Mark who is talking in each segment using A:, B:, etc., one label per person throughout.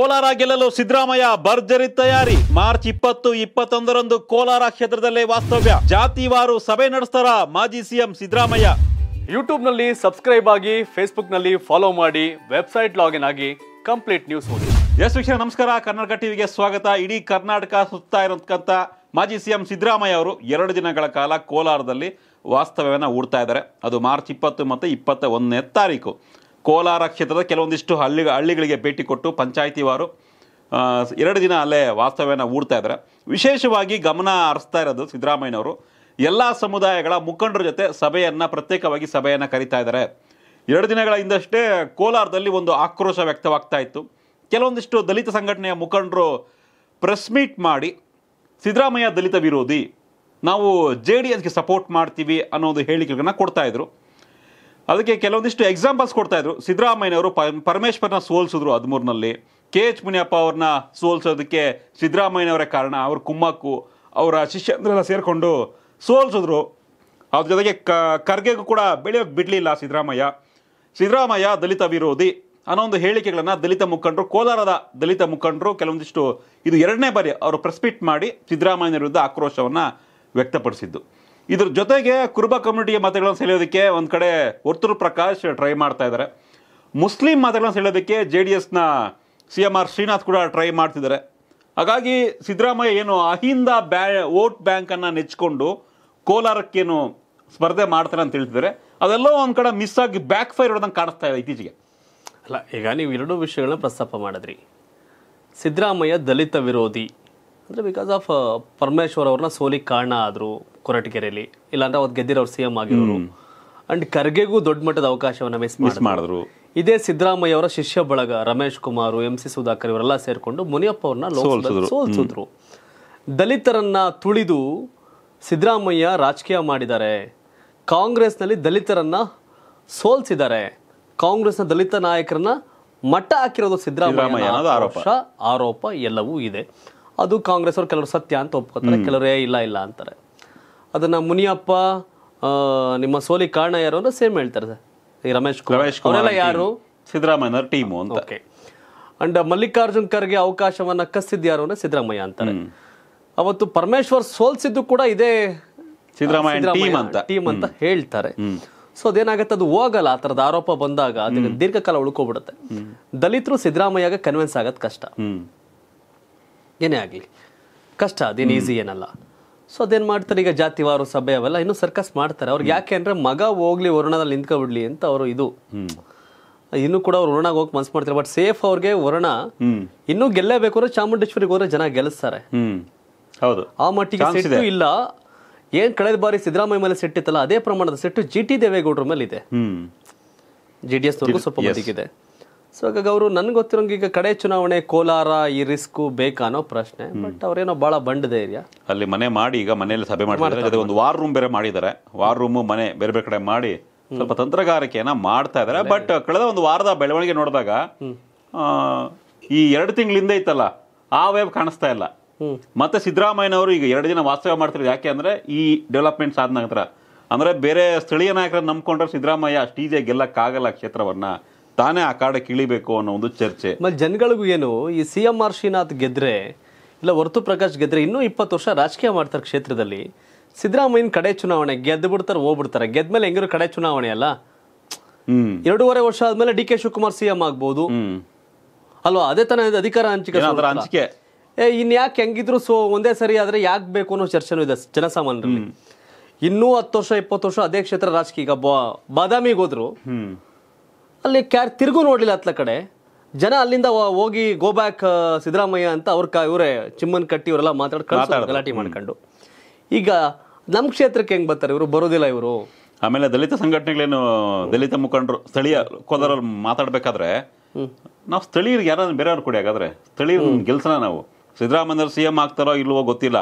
A: ಕೋಲಾರ ಗೆಲ್ಲಲು ಸಿದ್ದರಾಮಯ್ಯ ಭರ್ಜರಿ ತಯಾರಿ ಮಾರ್ಚ್ ಇಪ್ಪತ್ತು ಇಪ್ಪತ್ತೊಂದರಂದು ಕೋಲಾರ
B: ಕ್ಷೇತ್ರದಲ್ಲೇ ವಾಸ್ತವ್ಯ ಜಾತಿವಾರು ಸಭೆ ನಡೆಸ್ತಾರ ಮಾಜಿ ಸಿಎಂ ಸಿದ್ದರಾಮಯ್ಯ ನಲ್ಲಿ ಸಬ್ಸ್ಕ್ರೈಬ್ ಆಗಿ ನಲ್ಲಿ ಫಾಲೋ ಮಾಡಿ ವೆಬ್ಸೈಟ್ ಲಾಗಿನ್ ಆಗಿ ಕಂಪ್ಲೀಟ್ ನ್ಯೂಸ್ ಓದಿ
A: ಎಸ್ ವಿಷಯ ನಮಸ್ಕಾರ ಕರ್ನಾಟಕ ಟಿವಿಗೆ ಸ್ವಾಗತ ಇಡೀ ಕರ್ನಾಟಕ ಸುತ್ತಾ ಇರತಕ್ಕಂತ ಮಾಜಿ ಸಿಎಂ ಸಿದ್ದರಾಮಯ್ಯ ಅವರು ಎರಡು ದಿನಗಳ ಕಾಲ ಕೋಲಾರದಲ್ಲಿ ವಾಸ್ತವ್ಯವನ್ನು ಹೂಡ್ತಾ ಇದ್ದಾರೆ ಅದು ಮಾರ್ಚ್ ಇಪ್ಪತ್ತು ಮತ್ತು ಇಪ್ಪತ್ತ ಒಂದನೇ ತಾರೀಕು ಕೋಲಾರ ಕ್ಷೇತ್ರದ ಕೆಲವೊಂದಿಷ್ಟು ಹಳ್ಳಿ ಹಳ್ಳಿಗಳಿಗೆ ಭೇಟಿ ಕೊಟ್ಟು ಪಂಚಾಯಿತಿವಾರು ಎರಡು ದಿನ ಅಲ್ಲೇ ವಾಸ್ತವ್ಯನ ಹೂಡ್ತಾ ಇದ್ದಾರೆ ವಿಶೇಷವಾಗಿ ಗಮನ ಹರಿಸ್ತಾ ಇರೋದು ಸಿದ್ದರಾಮಯ್ಯನವರು ಎಲ್ಲ ಸಮುದಾಯಗಳ ಮುಖಂಡರ ಜೊತೆ ಸಭೆಯನ್ನು ಪ್ರತ್ಯೇಕವಾಗಿ ಸಭೆಯನ್ನು ಕರೀತಾ ಇದ್ದಾರೆ ಎರಡು ದಿನಗಳ ಹಿಂದಷ್ಟೇ ಕೋಲಾರದಲ್ಲಿ ಒಂದು ಆಕ್ರೋಶ ವ್ಯಕ್ತವಾಗ್ತಾ ಇತ್ತು ಕೆಲವೊಂದಿಷ್ಟು ದಲಿತ ಸಂಘಟನೆಯ ಮುಖಂಡರು ಪ್ರೆಸ್ ಮೀಟ್ ಮಾಡಿ ಸಿದ್ದರಾಮಯ್ಯ ದಲಿತ ವಿರೋಧಿ ನಾವು ಜೆ ಡಿ ಎಸ್ಗೆ ಸಪೋರ್ಟ್ ಮಾಡ್ತೀವಿ ಅನ್ನೋದು ಹೇಳಿಕೆಗಳನ್ನ ಕೊಡ್ತಾಯಿದ್ರು ಅದಕ್ಕೆ ಕೆಲವೊಂದಿಷ್ಟು ಎಕ್ಸಾಂಪಲ್ಸ್ ಕೊಡ್ತಾ ಇದ್ರು ಸಿದ್ದರಾಮಯ್ಯನವರು ಪರಮೇಶ್ವರ್ನ ಸೋಲಿಸಿದ್ರು ಹದಿಮೂರಿನಲ್ಲಿ ಕೆ ಎಚ್ ಮುನಿಯಪ್ಪ ಅವ್ರನ್ನ ಸೋಲ್ಸೋದಕ್ಕೆ ಸಿದ್ದರಾಮಯ್ಯನವರೇ ಕಾರಣ ಅವ್ರ ಕುಮ್ಮಕ್ಕು ಅವರ ಶಿಷ್ಯಂದ್ರೆಲ್ಲ ಸೇರಿಕೊಂಡು ಸೋಲ್ಸಿದ್ರು ಅದ್ರ ಜೊತೆಗೆ ಕ ಖರ್ಗೆಗೂ ಕೂಡ ಬೆಳೆಯೋಕೆ ಬಿಡಲಿಲ್ಲ ಸಿದ್ದರಾಮಯ್ಯ ಸಿದ್ದರಾಮಯ್ಯ ದಲಿತ ವಿರೋಧಿ ಅನ್ನೋ ಒಂದು ಹೇಳಿಕೆಗಳನ್ನು ದಲಿತ ಮುಖಂಡರು ಕೋಲಾರದ ದಲಿತ ಮುಖಂಡರು ಕೆಲವೊಂದಿಷ್ಟು ಇದು ಎರಡನೇ ಬಾರಿ ಅವರು ಪ್ರೆಸ್ಪಿಟ್ ಮಾಡಿ ಸಿದ್ದರಾಮಯ್ಯನ ವಿರುದ್ಧ ಆಕ್ರೋಶವನ್ನು ವ್ಯಕ್ತಪಡಿಸಿದ್ದು ಇದ್ರ ಜೊತೆಗೆ ಕುರುಬ ಕಮ್ಯುನಿಟಿಯ ಮತಗಳನ್ನು ಸೆಳೆಯೋದಕ್ಕೆ ಒಂದು ಕಡೆ ಒರ್ತುರ್ ಪ್ರಕಾಶ್ ಟ್ರೈ ಮಾಡ್ತಾ ಇದ್ದಾರೆ ಮುಸ್ಲಿಂ ಮತಗಳನ್ನು ಸೆಳೆಯೋದಕ್ಕೆ ಜೆ ಡಿ ಎಸ್ನ ಸಿ ಎಮ್ ಆರ್ ಶ್ರೀನಾಥ್ ಕೂಡ ಟ್ರೈ ಮಾಡ್ತಿದ್ದಾರೆ ಹಾಗಾಗಿ ಸಿದ್ದರಾಮಯ್ಯ ಏನು ಅಹಿಂದ ಬ್ಯಾ ವೋಟ್ ಬ್ಯಾಂಕನ್ನು ನೆಚ್ಚಿಕೊಂಡು ಕೋಲಾರಕ್ಕೇನು ಸ್ಪರ್ಧೆ ಮಾಡ್ತಾರೆ ಅಂತ ಹೇಳ್ತಿದ್ದಾರೆ ಅದೆಲ್ಲ ಒಂದು ಕಡೆ
B: ಮಿಸ್ ಆಗಿ ಬ್ಯಾಕ್ ಫೈರ್ ಇರೋದಂಗೆ ಕಾಣಿಸ್ತಾ ಇದೆ ಇತ್ತೀಚೆಗೆ ಅಲ್ಲ ಈಗ ನೀವು ಎರಡೂ ವಿಷಯಗಳನ್ನ ಪ್ರಸ್ತಾಪ ಮಾಡಿದ್ರಿ ಸಿದ್ದರಾಮಯ್ಯ ದಲಿತ ವಿರೋಧಿ ಅಂದರೆ ಬಿಕಾಸ್ ಆಫ್ ಪರಮೇಶ್ವರ್ ಅವ್ರನ್ನ ಸೋಲಿಗೆ ಕಾರಣ ಆದರು ಕೊರಟಗೆರೆಯಲ್ಲಿ ಇಲ್ಲಾಂದ್ರೆ ಅವ್ರು ಗೆದ್ದಿರೋ ಸಿ ಎಂ ಆಗಿರೋರು ಅಂಡ್ ಖರ್ಗೆಗೂ ದೊಡ್ಡ ಮಟ್ಟದ ಅವಕಾಶವನ್ನ ಮಿಸ್ ಮಿಸ್ ಮಾಡಿದ್ರು ಇದೇ ಸಿದ್ದರಾಮಯ್ಯ ಅವರ ಶಿಷ್ಯ ಬಳಗ ರಮೇಶ್ ಕುಮಾರ್ ಎಂ ಸಿ ಸುಧಾಕರ್ ಇವರೆಲ್ಲ ಸೇರಿಕೊಂಡು ಮುನಿಯಪ್ಪ ಅವ್ರನ್ನ ಸೋಲ್ಸಿದ್ರು ದಲಿತರನ್ನ ತುಳಿದು ಸಿದ್ದರಾಮಯ್ಯ ರಾಜಕೀಯ ಮಾಡಿದ್ದಾರೆ ಕಾಂಗ್ರೆಸ್ನಲ್ಲಿ ದಲಿತರನ್ನ ಸೋಲ್ಸಿದ್ದಾರೆ ಕಾಂಗ್ರೆಸ್ನ ದಲಿತ ನಾಯಕರನ್ನ ಮಟ್ಟ ಹಾಕಿರೋದು ಸಿದ್ದರಾಮಯ್ಯ ಆರೋಪ ಎಲ್ಲವೂ ಇದೆ ಅದು ಕಾಂಗ್ರೆಸ್ ಅವರು ಕೆಲವರು ಸತ್ಯ ಅಂತ ಒಪ್ಕೋತಾರೆ ಕೆಲವರೇ ಇಲ್ಲ ಇಲ್ಲ ಅಂತಾರೆ ಅದನ್ನ ಮುನಿಯಪ್ಪ ನಿಮ್ಮ ಸೋಲಿ ಕಾರಣ ಯಾರು ಅಂದ್ರೆ ಸೇಮ್ ಹೇಳ್ತಾರೆ ಸರ್ ರಮೇಶ್ ಯಾರು ಸಿದ್ದರಾಮಯ್ಯ ಟೀಮು ಅಂತ ಅಂಡ್ ಮಲ್ಲಿಕಾರ್ಜುನ್ ಖರ್ಗೆ ಅವಕಾಶವನ್ನ ಕಸ್ತಿದ್ದು ಯಾರು ಅಂದ್ರೆ ಸಿದ್ದರಾಮಯ್ಯ ಅಂತಾರೆ ಅವತ್ತು ಪರಮೇಶ್ವರ್ ಸೋಲ್ಸಿದ್ದು ಕೂಡ ಇದೇ ಟೀಮ್ ಅಂತ ಟೀಮ್ ಅಂತ ಹೇಳ್ತಾರೆ ಸೊ ಅದೇನಾಗುತ್ತೆ ಅದು ಹೋಗಲ್ಲ ಆ ತರದ ಆರೋಪ ಬಂದಾಗ ಅದಕ್ಕೆ ದೀರ್ಘಕಾಲ ಉಳ್ಕೊಬಿಡುತ್ತೆ ದಲಿತರು ಸಿದ್ದರಾಮಯ್ಯಾಗ ಕನ್ವಿನ್ಸ್ ಆಗದ್ ಕಷ್ಟ ಏನೇ ಆಗ್ಲಿ ಕಷ್ಟ ಅದೇನು ಈಸಿ ಏನಲ್ಲ ಸೊ ಅದೇನು ಮಾಡ್ತಾರೆ ಈಗ ಜಾತಿವಾರು ಸಭೆ ಅವೆಲ್ಲ ಇನ್ನೂ ಸರ್ಕಸ್ ಮಾಡ್ತಾರೆ ಅವ್ರಿಗೆ ಯಾಕೆ ಅಂದರೆ ಮಗ ಹೋಗ್ಲಿ ವರುಣದಲ್ಲಿ ನಿಂತ್ಕೊಬಿಡ್ಲಿ ಅಂತ ಅವರು ಇದು ಇನ್ನು ಕೂಡ ಅವ್ರು ವರುಣಾಗ ಹೋಗಿ ಮನ್ಸು ಮಾಡ್ತಾರೆ ಬಟ್ ಸೇಫ್ ಅವ್ರಿಗೆ ವರುಣ ಇನ್ನೂ ಗೆಲ್ಲಬೇಕು ಅಂದ್ರೆ ಚಾಮುಂಡೇಶ್ವರಿಗೆ ಹೋದ್ರೆ ಜನ ಗೆಲ್ಲಿಸ್ತಾರೆ ಹೌದು ಆ ಮಟ್ಟಿಗೆ ಸೆಟ್ಟು ಇಲ್ಲ ಏನ್ ಕಳೆದ ಬಾರಿ ಸಿದ್ದರಾಮಯ್ಯ ಮೇಲೆ ಇತ್ತಲ್ಲ ಅದೇ ಪ್ರಮಾಣದ ಸೆಟ್ ಜಿ ಟಿ ದೇವೇಗೌಡರ ಮೇಲೆ ಇದೆ ಜೆ ಡಿ ಎಸ್ ಸ್ವಲ್ಪ ಮಟ್ಟಿಗಿದೆ ಸೊ ಹಾಗಾಗಿ ಅವರು ನನ್ಗೆ ಗೊತ್ತಿರೋಂಗೆ ಈಗ ಕಡೆ ಚುನಾವಣೆ ಕೋಲಾರ ಈ ರಿಸ್ಕ್ ಬೇಕಾ ಅನ್ನೋ ಪ್ರಶ್ನೆ ಬಟ್ ಅವರೇನೋ ಭಾಳ ಬಂಡ್ ಏರಿಯಾ
A: ಅಲ್ಲಿ ಮನೆ ಮಾಡಿ ಈಗ ಮನೆಯಲ್ಲಿ ಸಭೆ ಮಾಡಿದ್ದಾರೆ ಒಂದು ವಾರ್ ರೂಮ್ ಬೇರೆ ಮಾಡಿದ್ದಾರೆ ವಾರ್ ರೂಮ್ ಮನೆ ಬೇರೆ ಬೇರೆ ಕಡೆ ಮಾಡಿ ಸ್ವಲ್ಪ ತಂತ್ರಗಾರಿಕೆಯನ್ನ ಮಾಡ್ತಾ ಇದ್ದಾರೆ ಬಟ್ ಕಳೆದ ಒಂದು ವಾರದ ಬೆಳವಣಿಗೆ ನೋಡಿದಾಗ ಈ ಎರಡು ತಿಂಗಳಿಂದ ಇತ್ತಲ್ಲ ಆ ವೇವ್ ಕಾಣಿಸ್ತಾ ಇಲ್ಲ ಮತ್ತೆ ಸಿದ್ದರಾಮಯ್ಯನವರು ಈಗ ಎರಡು ದಿನ ವಾಸ್ತವ ಮಾಡ್ತಾರೆ ಯಾಕೆ ಅಂದ್ರೆ ಈ ಡೆವಲಪ್ಮೆಂಟ್ ಸಾಧನ ನಂತರ ಅಂದ್ರೆ ಬೇರೆ ಸ್ಥಳೀಯ ನಾಯಕರನ್ನ ನಂಬ್ಕೊಂಡ್ರೆ ಸಿದ್ದರಾಮಯ್ಯ ಅಷ್ಟು
B: ಈಸಿಯಾಗಿ ಗೆಲ್ಲಕ್ಕಾಗಲ್ಲ ಕ್ಷೇತ್ರವನ್ನ ತಾನೇ ಆ ಕಾಡಕ್ಕೆ ಇಳಿಬೇಕು ಅನ್ನೋ ಒಂದು ಚರ್ಚೆ ಮತ್ತೆ ಜನಗಳಿಗೂ ಏನು ಈ ಸಿ ಎಂ ಆರ್ ಶ್ರೀನಾಥ್ ಗೆದ್ರೆ ಇಲ್ಲ ಹೊರತು ಪ್ರಕಾಶ್ ಗೆದ್ರೆ ಇನ್ನೂ ಇಪ್ಪತ್ತು ವರ್ಷ ರಾಜಕೀಯ ಮಾಡ್ತಾರೆ ಕ್ಷೇತ್ರದಲ್ಲಿ ಸಿದ್ದರಾಮಯ್ಯನ ಕಡೆ ಚುನಾವಣೆ ಗೆದ್ದು ಬಿಡ್ತಾರೆ ಹೋಗ್ಬಿಡ್ತಾರೆ ಗೆದ್ಮೇಲೆ ಹೆಂಗಿರು ಕಡೆ ಚುನಾವಣೆ ಅಲ್ಲ ಎರಡೂವರೆ ವರ್ಷ ಆದ್ಮೇಲೆ ಡಿ ಕೆ ಶಿವಕುಮಾರ್ ಸಿಎಂ ಆಗ್ಬಹುದು ಅಲ್ವಾ ಅದೇ ತನ ಅಧಿಕಾರ ಹಂಚಿಕೆ ಹಂಚಿಕೆ ಇನ್ ಯಾಕೆ ಹೆಂಗಿದ್ರು ಸೊ ಒಂದೇ ಸರಿ ಆದ್ರೆ ಯಾಕೆ ಬೇಕು ಅನ್ನೋ ಚರ್ಚೆನೂ ಇದೆ ಜನಸಾಮಾನ್ಯರಲ್ಲಿ ಇನ್ನೂ ಹತ್ತು ವರ್ಷ ಇಪ್ಪತ್ತು ವರ್ಷ ಅದೇ ಕ್ಷೇತ್ರ ರಾಜಕೀಯ ಈಗ ಬಾದಾಮಿಗೆ ಹೋದ್ರು ಅಲ್ಲಿ ಕ್ಯಾರ್ ತಿರುಗೂ ನೋಡಲಿಲ್ಲ ಹತ್ತಲ ಕಡೆ ಜನ ಅಲ್ಲಿಂದ ಹೋಗಿ ಗೋ ಬ್ಯಾಕ್ ಸಿದ್ದರಾಮಯ್ಯ ಅಂತ ಅವ್ರ ಕ ಇವರೇ ಚಿಮ್ಮನ್ ಕಟ್ಟಿ ಇವರೆಲ್ಲ ಮಾತಾಡಿ ಗಲಾಟೆ ಮಾಡ್ಕೊಂಡು ಈಗ ನಮ್ಮ ಕ್ಷೇತ್ರಕ್ಕೆ ಹೆಂಗೆ ಬರ್ತಾರೆ ಇವರು ಬರೋದಿಲ್ಲ ಇವರು ಆಮೇಲೆ ದಲಿತ ಸಂಘಟನೆಗಳೇನು
A: ದಲಿತ ಮುಖಂಡರು ಸ್ಥಳೀಯ ಕೋಲಾರಲ್ಲಿ ಮಾತಾಡಬೇಕಾದ್ರೆ ನಾವು ಸ್ಥಳೀಯರಿಗೆ ಯಾರಾದ್ರೂ ಬೇರೆಯವ್ರು ಕೊಡಿ ಹಾಗಾದ್ರೆ ಸ್ಥಳೀಯರು ಗೆಲ್ಸೋಣ ನಾವು ಸಿದ್ದರಾಮಯ್ಯ ಸಿ ಎಂ ಆಗ್ತಾರೋ ಇಲ್ವೋ ಗೊತ್ತಿಲ್ಲ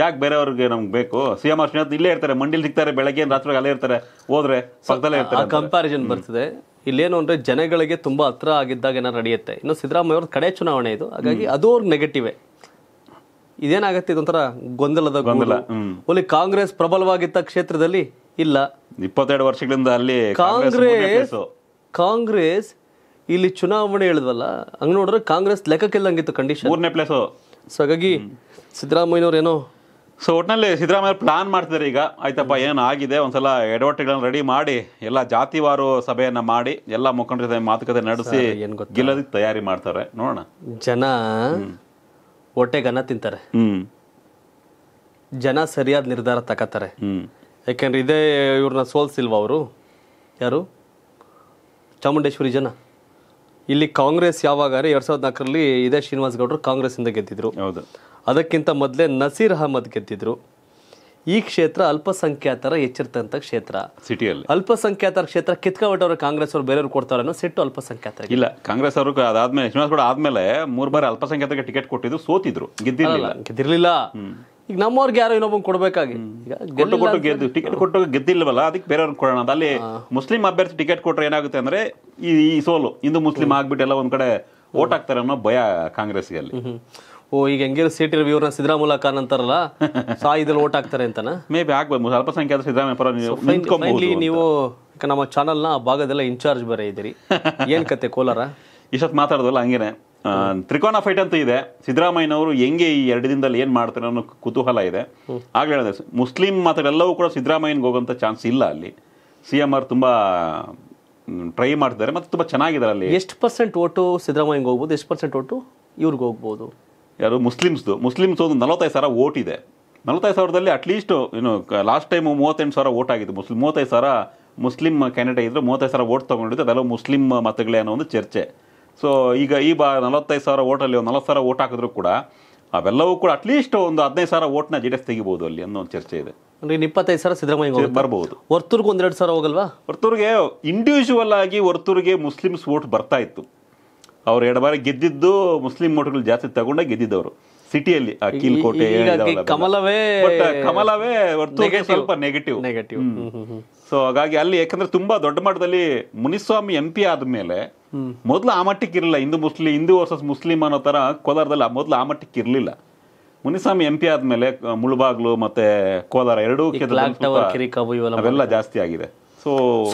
A: ಯಾಕೆ ಬೇರೆಯವ್ರಿಗೆ
B: ನಮ್ಗೆ ಬೇಕು ಸಿ ಎಂ ಅಶ್ವನಾಥ್ ಇಲ್ಲೇ ಇರ್ತಾರೆ ಮಂಡಿಲಿ ಸಿಗ್ತಾರೆ ಬೆಳಗ್ಗೆ ರಾತ್ರಿ ಅಲ್ಲೇ ಇರ್ತಾರೆ ಹೋದ್ರೆ ಪಕ್ಕದಲ್ಲೇ ಇರ್ತಾರೆ ಕಂಪ್ಯಾರಿಸನ್ ಬರ್ತದೆ ಇಲ್ಲೇನು ಅಂದರೆ ಜನಗಳಿಗೆ ತುಂಬ ಹತ್ರ ಆಗಿದ್ದಾಗ ಏನೋ ನಡೆಯುತ್ತೆ ಇನ್ನು ಸಿದ್ದರಾಮಯ್ಯ ಅವ್ರ ಕಡೆ ಚುನಾವಣೆ ಇದು ಹಾಗಾಗಿ ಅದು ಅವ್ರ ನೆಗೆಟಿವೇ ಇದೇನಾಗತ್ತೆ ಇದೊಂಥರ ಗೊಂದಲದ ಗೊಂದಲ ಒಲಿ ಕಾಂಗ್ರೆಸ್ ಪ್ರಬಲವಾಗಿದ್ದ ಕ್ಷೇತ್ರದಲ್ಲಿ ಇಲ್ಲ ಇಪ್ಪತ್ತೆರಡು ವರ್ಷಗಳಿಂದ ಅಲ್ಲಿ ಕಾಂಗ್ರೆಸ್ ಕಾಂಗ್ರೆಸ್ ಇಲ್ಲಿ ಚುನಾವಣೆ ಹೇಳಿದ್ವಲ್ಲ ಹಂಗ ನೋಡಿದ್ರೆ ಕಾಂಗ್ರೆಸ್ ಲೆಕ್ಕಕ್ಕಿಲ್ಲಂಗಿತ್ತು ಕಂಡೀಷನ್ ಮೂರನೇ ಪ್ಲೇಸ್ ಸೊ ಹಾಗಾಗಿ ಸಿದ್ದರಾಮಯ್ಯನವ್ರು ಏನೋ ಸೊ ಒಟ್ಟಿನಲ್ಲಿ
A: ಸಿದ್ದರಾಮಯ್ಯ ಪ್ಲಾನ್ ಮಾಡ್ತಿದ್ದಾರೆ ಈಗ ಆಯ್ತಪ್ಪ ಏನು ಆಗಿದೆ ಒಂದ್ಸಲ ಎಡವಟ್ಟೆಗಳನ್ನು ರೆಡಿ ಮಾಡಿ ಎಲ್ಲ ಜಾತಿವಾರು ಸಭೆಯನ್ನು ಮಾಡಿ ಎಲ್ಲ ಮುಖಂಡರ ಮಾತುಕತೆ ನಡೆಸಿ ಗೆಲ್ಲೋದಕ್ಕೆ ತಯಾರಿ ಮಾಡ್ತಾರೆ
B: ನೋಡೋಣ ಜನ ಹೊಟ್ಟೆಗನ್ನ ತಿಂತಾರೆ ಜನ ಸರಿಯಾದ ನಿರ್ಧಾರ ತಗೋತಾರೆ ಯಾಕೆಂದ್ರೆ ಇದೇ ಇವ್ರನ್ನ ಸೋಲ್ಸಿಲ್ವ ಅವರು ಯಾರು ಚಾಮುಂಡೇಶ್ವರಿ ಜನ ಇಲ್ಲಿ ಕಾಂಗ್ರೆಸ್ ಯಾವಾಗಾರೆ ಎರಡ್ ಸಾವಿರದ ನಾಲ್ಕರಲ್ಲಿ ಇದೇ ಶ್ರೀನಿವಾಸ್ ಗೌಡರು ಇಂದ ಗೆದ್ದಿದ್ರು ಹೌದು ಅದಕ್ಕಿಂತ ಮೊದಲೇ ನಸೀರ್ ಅಹಮದ್ ಗೆದ್ದಿದ್ರು ಈ ಕ್ಷೇತ್ರ ಅಲ್ಪಸಂಖ್ಯಾತರ ಎಚ್ಚರಿತಂತ ಕ್ಷೇತ್ರ ಸಿಟಿಯಲ್ಲಿ ಅಲ್ಪಸಂಖ್ಯಾತರ ಕ್ಷೇತ್ರ ಕಿತ್ಕೊಂಡ್ಬಿಟ್ಟವ್ರು ಕಾಂಗ್ರೆಸ್ ಅವರು ಬೇರೆಯವ್ರು ಕೊಡ್ತಾರೆ ಅನ್ನೋ ಸಿಟ್ಟು ಅಲ್ಪಸಂಖ್ಯಾತರ ಇಲ್ಲ
A: ಕಾಂಗ್ರೆಸ್ ಅವರು ಅದಾದ್ಮೇಲೆ ಶ್ರೀನಿವಾಸ್ ಗೌಡ ಆದ್ಮೇಲೆ ಮೂರು ಬಾರಿ ಅಲ್ಪಸಂಖ್ಯಾತರಿಗೆ ಟಿಕೆಟ್ ಕೊಟ್ಟಿದ್ರು ಸೋತಿದ್ರು ಗೆದ್ದಿರಲಿಲ್ಲ ಗೆದ್ದಿರಲಿಲ್ಲ
B: ಈಗ ನಮ್ಮವ್ರಿಗೆ ಯಾರು ಇನ್ನೊಬ್ಬ ಕೊಡ್ಬೇಕಾಗಿ
A: ಗೆದ್ದು ಟಿಕೆಟ್ ಕೊಟ್ಟು ಗೆದ್ದಿಲ್ವಲ್ಲ ಅದಕ್ಕೆ ಬೇರೆಯವ್ರು ಕೊಡೋಣ ಅಂತ ಅಲ್ಲಿ ಮುಸ್ಲಿಂ ಅಭ್ಯರ್ಥಿ ಟಿಕೆಟ್ ಕೊಟ್ಟರೆ ಏನಾಗುತ್ತೆ ಅಂದ್ರೆ ಈ ಸೋಲು ಹಿಂದೂ ಮುಸ್ಲಿಂ ಆಗ್ಬಿಟ್ಟೆಲ್ಲ ಎಲ್ಲ ಒಂದ್ ಕಡೆ ಓಟ್ ಆಗ್ತಾರೆ ಅನ್ನೋ ಭಯ
B: ಕಾಂಗ್ರೆಸ್ಗೆ ಅಲ್ಲಿ ಓ ಈಗ ಹೆಂಗಿರೋ ಸೀಟ್ ಇರೋ ರವಿಯವ್ರನ್ನ ಸಿದ್ದರಾಮುಲ್ಲ ಖಾನ್ ಅಂತಾರಲ್ಲ ಸಾ ಇದ್ರಲ್ಲಿ ಓಟ್ ಹಾಕ್ತಾರೆ ಅಂತನಾ ಮೇ ಬಿ ಆಗ್ಬೋದು ಸ್ವಲ್ಪ ಸಿದ್ದರಾಮಯ್ಯ ಪರ ನೀವು ನಮ್ಮ ಚಾನಲ್ನ
A: ಆ ಭಾಗದಲ್ಲ ಇನ್ಚಾರ್ಜ್ ಬೇರೆ ಇದ್ದೀರಿ ಏನು ಕತೆ ಕೋಲಾರ ಇಷ್ಟೊತ್ತು ಮಾತಾಡೋದಲ್ಲ ಹಂಗೇನೆ ತ್ರಿಕೋನ ಫೈಟ್ ಅಂತ ಇದೆ ಸಿದ್ದರಾಮಯ್ಯನವರು ಹೆಂಗೆ ಈ ಎರಡು ದಿನದಲ್ಲಿ ಏನು ಮಾಡ್ತಾರೆ ಅನ್ನೋ ಕುತೂಹಲ ಇದೆ ಆಗಲೇ ಹೇಳಿದೆ ಮುಸ್ಲಿಂ ಮಾತಾಡೆಲ್ಲವೂ ಕೂಡ ಸಿದ್ದರಾಮಯ್ಯನಿಗೆ ಹೋಗೋಂಥ ಚಾನ್ಸ್ ಇಲ್ಲ ಅಲ್ಲಿ ಸಿ ಎಮ್ ಆರ್ ತುಂಬ ಟ್ರೈ ಮಾಡ್ತಿದ್ದಾರೆ ಮತ್ತು ತುಂಬ ಚೆನ್ನಾಗಿದ್ದಾರೆ ಅಲ್ಲಿ ಎಷ್ಟು
B: ಪರ್ಸೆಂಟ್ ಓಟು ಸಿದ್ದರಾಮಯ್ಯಂಗೆ ಹೋಗ್ಬೋದು ಎಷ್ಟು ಪರ್ಸೆಂಟ್ ಓಟು
A: ಇವ್ರಿಗೆ ಹೋಗ್ಬೋದು ಯಾರು ಮುಸ್ಲಿಮ್ಸ್ದು ಮುಸ್ಲಿಮ್ಸ್ ಒಂದು ನಲವತ್ತೈದು ಸಾವಿರ ಓಟ್ ಇದೆ ನಲವತ್ತೈದು ಸಾವಿರದಲ್ಲಿ ಅಟ್ಲೀಸ್ಟ್ ಏನು ಲಾಸ್ಟ್ ಟೈಮು ಮೂವತ್ತೆಂಟು ಸಾವಿರ ಓಟ್ ಆಗಿತ್ತು ಮುಸ್ಲಿಮ್ ಮೂವತ್ತೈದು ಸಾವಿರ ಮುಸ್ಲಿಂ ಕ್ಯಾಂಡಿಡೇಟ್ ಇದ್ದರೆ ಮೂವತ್ತೈದು ಸಾವಿರ ವೋಟ್ ತೊಗೊಂಡಿದ್ದು ಅದೆಲ್ಲ ಮುಸ್ಲಿಂ ಮತಗಳೇ ಅನ್ನೋ ಒಂದು ಚರ್ಚೆ ಸೊ ಈಗ ಈ ಬಾ ನಲವತ್ತೈದು ಸಾವಿರ ಓಟಲ್ಲಿ ಒಂದು ನಲವತ್ತು ಸಾವಿರ ಓಟ್ ಹಾಕಿದ್ರು ಕೂಡ ಅವೆಲ್ಲವೂ ಕೂಡ ಅಟ್ಲೀಸ್ಟ್ ಒಂದು ಹದಿನೈದು ಸಾವಿರ ಓಟ್ನ ಜಿ ಡಿ ತೆಗಿಬೋದು ಅಲ್ಲಿ ಅನ್ನೋ ಒಂದು ಚರ್ಚೆ ಇದೆ
B: ಅಂದರೆ ಇನ್ನು ಇಪ್ಪತ್ತೈದು ಸಾವಿರ ಸಿದ್ದರಾಮಯ್ಯ ಬರ್ಬೋದು
A: ವರ್ತೂರ್ಗೆ ಒಂದೆರಡು ಸಾವಿರ ಹೋಗಲ್ವಾ ವರ್ತೂರ್ಗೆ ಇಂಡಿವಿಜುವಲ್ ಆಗಿ ವರ್ತೂರ್ಗೆ ಮುಸ್ಲಿಮ್ಸ್ ವೋಟ್ ಬರ್ತಾ ಇತ್ತು ಅವ್ರು ಎರಡು ಬಾರಿ ಗೆದ್ದಿದ್ದು ಮುಸ್ಲಿಂ ಮೋಟ್ಗಳು ಜಾಸ್ತಿ ತಗೊಂಡ ಗೆದ್ದಿದ್ದವರು ಸಿಟಿಯಲ್ಲಿ ಆ ಕೋಟೆ
B: ಕಮಲವೇ ಕಮಲವೇ
A: ಸ್ವಲ್ಪ ನೆಗೆಟಿವ್ ನೆಗೆಟಿವ್ ಸೊ ಹಾಗಾಗಿ ಅಲ್ಲಿ ಯಾಕಂದ್ರೆ ತುಂಬಾ ದೊಡ್ಡ ಮಟ್ಟದಲ್ಲಿ ಮುನಿಸ್ವಾಮಿ ಎಂ ಪಿ ಆದ್ಮೇಲೆ ಮೊದಲು ಆ ಮಟ್ಟಕ್ಕೆ ಇರಲಿಲ್ಲ Hindu Muslim Hindu versus Muslim ಅನ್ನೋ ತರ ಕೋಲಾರದಲ್ಲಿ ಮೊದಲು ಆ ಮಟ್ಟಕ್ಕೆ ಇರಲಿಲ್ಲ ಮುನಿಸ್ವಾಮಿ ಎಂ ಪಿ ಆದ್ಮೇಲೆ ಮುಳುಬಾಗ್ಲು ಮತ್ತೆ ಕೋಲಾರ ಎರಡೂ ಅವೆಲ್ಲ ಜಾಸ್ತಿ ಆಗಿದೆ ಸೊ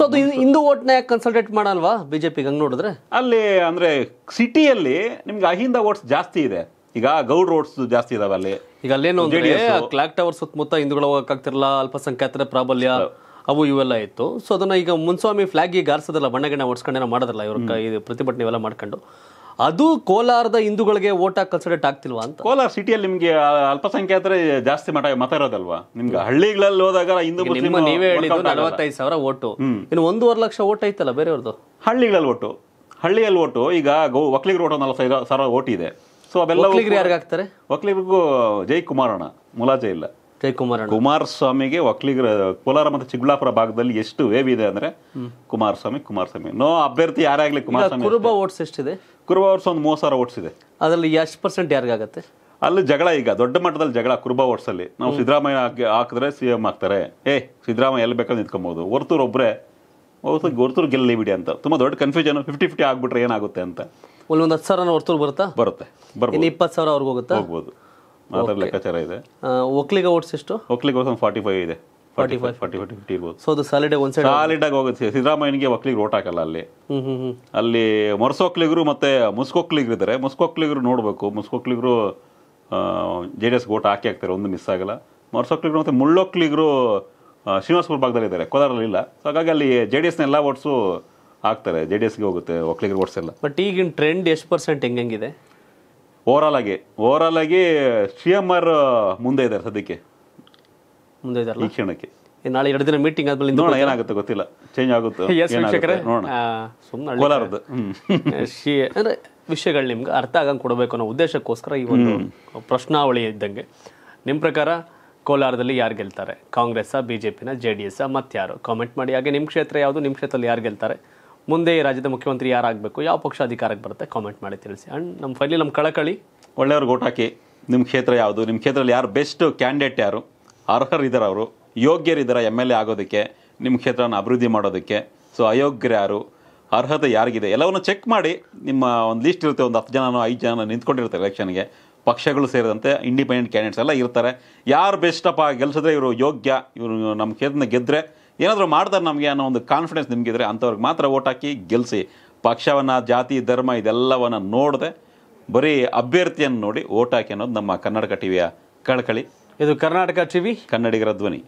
A: ಅದು
B: ಹಿಂದೂ ಓಟ್ನ ಯಾಕೆ ಕನ್ಸಲ್ಟೇಟ್ ಮಾಡಲ್ವಾ ಬಿಜೆಪಿ ಹಂಗೆ ನೋಡಿದ್ರೆ ಅಲ್ಲಿ ಅಂದರೆ ಸಿಟಿಯಲ್ಲಿ ನಿಮ್ಗೆ ಅಹಿಂದ
A: ಓಟ್ಸ್ ಜಾಸ್ತಿ ಇದೆ ಈಗ ಗೌಡ್ ರೋಡ್ಸ್ ಜಾಸ್ತಿ ಇದಾವೆ ಅಲ್ಲಿ
B: ಈಗ ಅಲ್ಲೇನು ಕ್ಲಾಕ್ ಟವರ್ ಸುತ್ತಮುತ್ತ ಹಿಂದೂಗಳು ಹೋಗಕ್ಕಾಗ್ತಿರಲ್ಲ ಅಲ್ಪಸಂಖ್ಯಾತರ ಪ್ರಾಬಲ್ಯ ಅವು ಇವೆಲ್ಲ ಇತ್ತು ಸೊ ಅದನ್ನ ಈಗ ಮುನ್ಸ್ವಾಮಿ ಫ್ಲಾಗ್ ಈಗ ಆರಿಸೋದಲ್ಲ ಬಣ್ಣಗಣ್ಣ ಓಡಿಸ್ಕೊಂಡೇನೋ ಮಾಡೋದಲ್ಲ ಇವ್ರ ಈ ಪ್ರತಿಭಟನೆ ಇವೆಲ್ಲ ಮಾಡ್ಕೊಂಡು ಅದು ಕೋಲಾರದ ಹಿಂದೂಗಳಿಗೆ ಓಟ್ ಹಾಕಿ ಆಗ್ತಿಲ್ವಾ ಅಂತ ಕೋಲಾರ ಸಿಟಿಯಲ್ಲಿ ನಿಮ್ಗೆ ಅಲ್ಪಸಂಖ್ಯಾತರ ಜಾಸ್ತಿ ಮಠ ಮತ ಇರೋದಲ್ವಾ
A: ನಿಮ್ಗೆ ಹಳ್ಳಿಗಳಲ್ಲಿ ಹೋದಾಗ ಹಿಂದೂ ನೀವೇ ಹೇಳಿದ್ದು ನಲವತ್ತೈದು ಸಾವಿರ ಓಟು ಇನ್ನು ಒಂದೂವರೆ ಲಕ್ಷ ಓಟ್ ಐತಲ್ಲ ಬೇರೆಯವ್ರದ್ದು ಹಳ್ಳಿಗಳಲ್ಲಿ ಓಟು ಹಳ್ಳಿಯಲ್ಲಿ ಓಟು ಈಗ ಗೋ ಒಕ್ಲಿಗರು ಓಟು ನಲವತ್ತೈದು ಸಾವಿರ ಓಟ್ ಇದೆ ಸೊ ಅವೆಲ್ಲ ಒಕ್ಲಿಗರು ಯಾರಿಗೆ ಒಕ್ಲಿಗರಿಗೂ ಜೈ ಕುಮಾರಣ್ಣ ಮುಲಾಜೆ ಇಲ್ಲ ಕುಮಾರಸ್ವಾಮಿಗೆ ಒಕ್ಲಿಗರ ಕೋಲಾರ ಮತ್ತು ಚಿಕ್ಕಬಳ್ಳಾಪುರ ಭಾಗದಲ್ಲಿ ಎಷ್ಟು ವೇವ್ ಇದೆ ಅಂದ್ರೆ ಕುಮಾರಸ್ವಾಮಿ ಕುಮಾರಸ್ವಾಮಿ ನೋ ಅಭ್ಯರ್ಥಿ ಯಾರಾಗ್ಲಿ ಕುಮಾರಸ್ವಾಮಿ
B: ಕುರುಬ ಓಟ್ಸ್ ಎಷ್ಟಿದೆ
A: ಕುರುಬ ವರ್ಷ ಒಂದು ಮೂವತ್ತು ಸಾವಿರ ಓಟ್ಸ್
B: ಇದೆ ಅದರಲ್ಲಿ ಎಷ್ಟು ಪರ್ಸೆಂಟ್ ಯಾರಿಗಾಗತ್ತೆ
A: ಅಲ್ಲಿ ಜಗಳ ಈಗ ದೊಡ್ಡ ಮಟ್ಟದಲ್ಲಿ ಜಗಳ ಕುರುಬ ಓಟ್ಸಲ್ಲಿ ನಾವು ಸಿದ್ದರಾಮಯ್ಯ ಹಾಕಿದ್ರೆ ಸಿ ಎಂ ಆಗ್ತಾರೆ ಏ ಸಿದ್ದರಾಮಯ್ಯ ಎಲ್ಲಿ ಬೇಕಾದ್ರೆ ನಿಂತ್ಕೊಬೋದು ಹೊರ್ತೂರು ಒಬ್ಬರೇ ಹೊರತು ಹೊರ್ತೂರು ಗೆಲ್ಲಲಿ ಬಿಡಿ ಅಂತ ತುಂಬ ದೊಡ್ಡ ಕನ್ಫ್ಯೂಷನ್ ಫಿಫ್ಟಿ ಫಿಫ್ಟಿ ಆಗ್ಬಿಟ್ರೆ ಏನಾಗುತ್ತೆ ಅಂತ ಒಂದೊಂದು ಹತ್ತು ಸಾವಿರ ಹೊರ್ತೂರು ಬರುತ್ತಾ ಬರುತ್ತೆ ಬರ್ಬೋದು ಇಪ್ಪತ್ತು ಸಾವಿರ ಅವ್ರಿಗೆ ಹೋಗುತ್ತಾ ಹೋಗ್ಬೋದು ಲೆಕ್ಕಾಚಾರ ಇದೆ ಒಕ್ಲಿಗೆ ಓಟ್ಸ್ ಎಷ್ಟು ಒಕ್ಲಿಗೆ ಓಟ್ಸ್ ಒಂದು ಫಾರ್ಟಿ ಫೈವ್ ಇದೆ forty five forty five fifty ಇರ್ಬೋದು ಸೊ ಅದು ಸಾಲಿಡ್ ಒಂದು ಸೈಡ್ ಸಾಲಿಡಾಗಿ ಹೋಗುತ್ತೆ ಸಿದ್ದರಾಮಯ್ಯನಿಗೆ ಒಕ್ಲಿಗೆ ರೋಟ್ ಹಾಕಲ್ಲ ಅಲ್ಲಿ ಅಲ್ಲಿ ಮೊರ್ಸೋಕ್ಲಿಗರು ಮತ್ತೆ ಮುಸ್ಕೊಕ್ಲಿಗರು ಇದ್ದಾರೆ ಮುಸ್ಕೊಕ್ಲಿಗರು ನೋಡಬೇಕು ಮುಸ್ಕೊಕ್ಲಿಗರು ಜೆ ಡಿ ಎಸ್ ವೋಟ್ ಹಾಕಿ ಹಾಕ್ತಾರೆ ಒಂದು ಮಿಸ್ ಆಗಲ್ಲ ಮೊರ್ಸೋಕ್ಲಿಗರು ಮತ್ತೆ ಮುಳ್ಳೋಕ್ಲಿಗರು ಶ್ರೀನಿವಾಸಪುರ ಭಾಗದಲ್ಲಿ ಇದ್ದಾರೆ ಕೋಲಾರಲ್ಲಿ ಇಲ್ಲ ಸೊ ಹಾಗಾಗಿ ಅಲ್ಲಿ ಜೆ ಡಿ ಎಲ್ಲ ಓಟ್ಸು ಹಾಕ್ತಾರೆ ಜೆ ಡಿ ಎಸ್ಗೆ ಹೋಗುತ್ತೆ ಒಕ್ಲಿಗರು ಓಟ್ಸ್ ಎಲ್ಲ
B: ಬಟ್ ಈಗಿನ ಟ್ರೆಂಡ್ ಎಷ್ಟು ಪರ್ಸೆಂಟ್ ಹೆಂಗೆ ಹೆಂಗಿದೆ
A: ಆಲ್ ಆಗಿ ಆಲ್ ಆಗಿ ಶ್ರೀ ಎಮ್ ಆರ್ ಮುಂದೆ ಇದ್ದಾರೆ ಸದ್ಯಕ್ಕೆ
B: ಮುಂದೆ ನಾಳೆ ಎರಡು ದಿನ ಮೀಟಿಂಗ್ ಆದ್ಮೇಲೆ ನೋಡೋಣ ಏನಾಗುತ್ತೆ ಗೊತ್ತಿಲ್ಲ ಚೇಂಜ್ ಆಗುತ್ತೆ ಎಸ್ ವೀಕ್ಷಕರೇ ಸುಮ್ಮನೆ ಶಿ ಅಂದರೆ ವಿಷಯಗಳು ನಿಮ್ಗೆ ಅರ್ಥ ಆಗಂಗೆ ಕೊಡಬೇಕು ಅನ್ನೋ ಉದ್ದೇಶಕ್ಕೋಸ್ಕರ ಈ ಒಂದು ಪ್ರಶ್ನಾವಳಿ ಇದ್ದಂಗೆ ನಿಮ್ಮ ಪ್ರಕಾರ ಕೋಲಾರದಲ್ಲಿ ಯಾರು ಗೆಲ್ತಾರೆ ಕಾಂಗ್ರೆಸ್ ಬಿ ಜೆ ಪಿನ ಜೆ ಡಿ ಯಾರು ಕಾಮೆಂಟ್ ಮಾಡಿ ಹಾಗೆ ನಿಮ್ಮ ಕ್ಷೇತ್ರ ಯಾವುದು ನಿಮ್ಮ ಕ್ಷೇತ್ರದಲ್ಲಿ ಯಾರು ಗೆಲ್ತಾರೆ ಮುಂದೆ ರಾಜ್ಯದ ಮುಖ್ಯಮಂತ್ರಿ ಯಾರಾಗಬೇಕು ಯಾವ ಪಕ್ಷ ಅಧಿಕಾರಕ್ಕೆ ಬರುತ್ತೆ ಕಾಮೆಂಟ್ ಮಾಡಿ ತಿಳಿಸಿ ಅಂಡ್ ನಮ್ಮ ಫೈನಲಿ ನಮ್ಮ ಕಳಕಳಿ ಒಳ್ಳೆಯವ್ರಿಗೆ ಓಟ್ ಹಾಕಿ
A: ನಿಮ್ಮ ಕ್ಷೇತ್ರ ಯಾವುದು ನಿಮ್ಮ ಕ್ಷೇತ್ರದಲ್ಲಿ ಯಾರು ಬೆಸ್ಟ್ ಕ್ಯಾಂಡಿಡೇಟ್ ಯಾರು ಅರ್ಹರಿದ್ದಾರೆ ಅವರು ಯೋಗ್ಯರಿದ್ದಾರೆ ಎಮ್ ಎಲ್ ಎ ಆಗೋದಕ್ಕೆ ನಿಮ್ಮ ಕ್ಷೇತ್ರವನ್ನು ಅಭಿವೃದ್ಧಿ ಮಾಡೋದಕ್ಕೆ ಸೊ ಅಯೋಗ್ಯರು ಯಾರು ಅರ್ಹತೆ ಯಾರಿಗಿದೆ ಎಲ್ಲವನ್ನು ಚೆಕ್ ಮಾಡಿ ನಿಮ್ಮ ಒಂದು ಲಿಸ್ಟ್ ಇರುತ್ತೆ ಒಂದು ಹತ್ತು ಜನನೋ ಐದು ಜನ ನಿಂತ್ಕೊಂಡಿರ್ತಾರೆ ಎಲೆಕ್ಷನ್ಗೆ ಪಕ್ಷಗಳು ಸೇರಿದಂತೆ ಇಂಡಿಪೆಂಡೆಂಟ್ ಕ್ಯಾಂಡಿಡೇಟ್ಸ್ ಎಲ್ಲ ಇರ್ತಾರೆ ಯಾರು ಬೆಸ್ಟಪ್ಪ ಗೆಲ್ಸಿದ್ರೆ ಇವರು ಯೋಗ್ಯ ಇವರು ನಮ್ಮ ಕ್ಷೇತ್ರದ ಗೆದ್ದರೆ ಏನಾದರೂ ಮಾಡ್ತಾರೆ ನಮಗೆ ಅನ್ನೋ ಒಂದು ಕಾನ್ಫಿಡೆನ್ಸ್ ನಿಮಗಿದ್ರೆ ಅಂಥವ್ರಿಗೆ ಮಾತ್ರ ಓಟ್ ಹಾಕಿ ಗೆಲ್ಲಿಸಿ ಪಕ್ಷವನ್ನು ಜಾತಿ ಧರ್ಮ ಇದೆಲ್ಲವನ್ನು ನೋಡದೆ ಬರೀ ಅಭ್ಯರ್ಥಿಯನ್ನು ನೋಡಿ ಓಟ್ ಹಾಕಿ ಅನ್ನೋದು ನಮ್ಮ ಕನ್ನಡಕ ಟಿವಿಯ ಕಳಕಳಿ ಇದು ಕರ್ನಾಟಕ ಟಿವಿ ಕನ್ನಡಿಗರ ಧ್ವನಿ